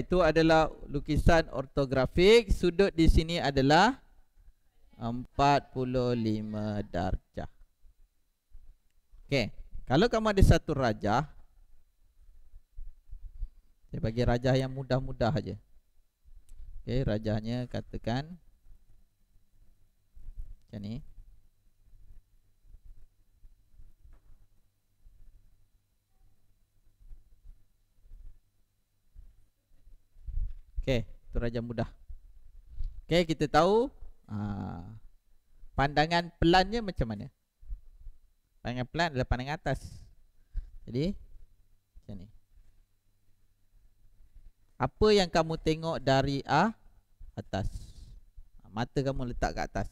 Itu adalah lukisan ortografik Sudut di sini adalah 45 darjah Okey Kalau kamu ada satu rajah Saya bagi rajah yang mudah-mudah aja. Okey, rajahnya katakan Macam ni Okey, itu raja mudah. Okey, kita tahu aa, ah, pandangan pelannya macam mana? Pandangan pelan adalah pandangan atas. Jadi macam ni. Apa yang kamu tengok dari A atas? Ah, mata kamu letak ke atas.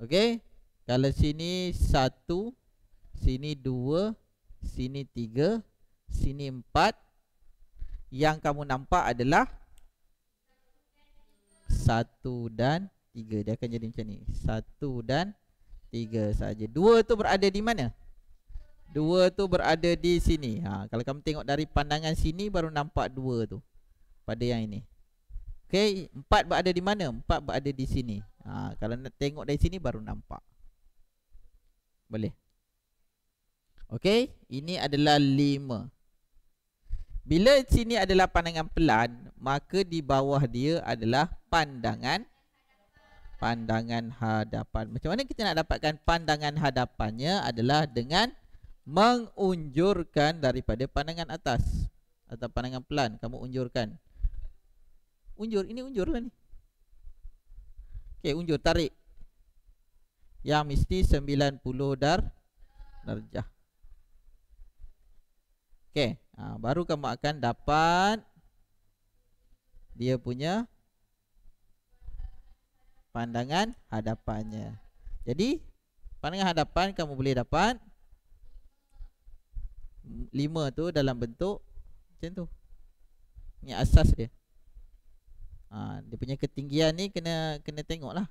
Okey, kalau sini satu, sini dua, sini tiga, sini empat, yang kamu nampak adalah satu dan tiga. Dia akan jadi macam ni. Satu dan tiga saja. Dua tu berada di mana? Dua tu berada di sini. Ha, kalau kamu tengok dari pandangan sini baru nampak dua tu pada yang ini. Okay, empat berada di mana? Empat berada di sini. Ha, kalau nak tengok dari sini baru nampak. Boleh? Okey, ini adalah lima. Bila sini adalah pandangan pelan, maka di bawah dia adalah pandangan pandangan hadapan. Macam mana kita nak dapatkan pandangan hadapannya adalah dengan mengunjurkan daripada pandangan atas atau pandangan pelan kamu unjurkan. Unjur ini unjur kan? Okey, unjur tarik. Yang mesti 90 dar darjah. Okey ha, Baru kamu akan dapat Dia punya Pandangan hadapannya Jadi Pandangan hadapan kamu boleh dapat lima tu dalam bentuk Macam tu Ini asas dia ha, Dia punya ketinggian ni kena kena tengok lah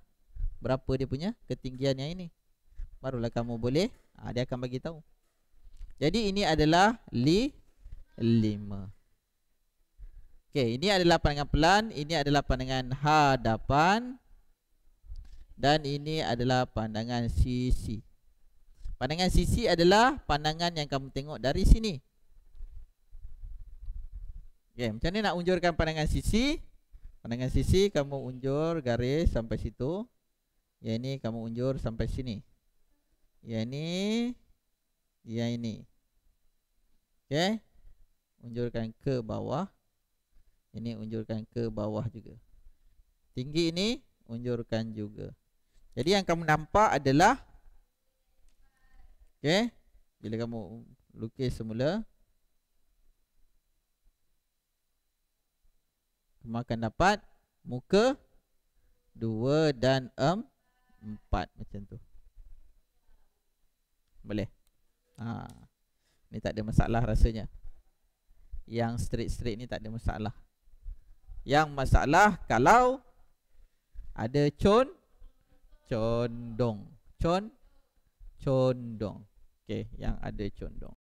Berapa dia punya ketinggian yang ini Barulah kamu boleh ha, Dia akan bagi tahu. Jadi ini adalah li. 5 Okey, ini adalah pandangan pelan, ini adalah pandangan hadapan dan ini adalah pandangan sisi. Pandangan sisi adalah pandangan yang kamu tengok dari sini. Okey, macam ni nak unjurkan pandangan sisi? Pandangan sisi kamu unjur garis sampai situ. Yang ini kamu unjur sampai sini. Yang ini yang ini. Okay unjurkan ke bawah ini unjurkan ke bawah juga tinggi ini unjurkan juga jadi yang kamu nampak adalah okey bila kamu lukis semula kamu akan dapat muka 2 dan 4 um, macam tu boleh ha ni tak ada masalah rasanya yang straight-straight ni tak ada masalah Yang masalah kalau Ada con Condong Con Condong Okay, yang ada condong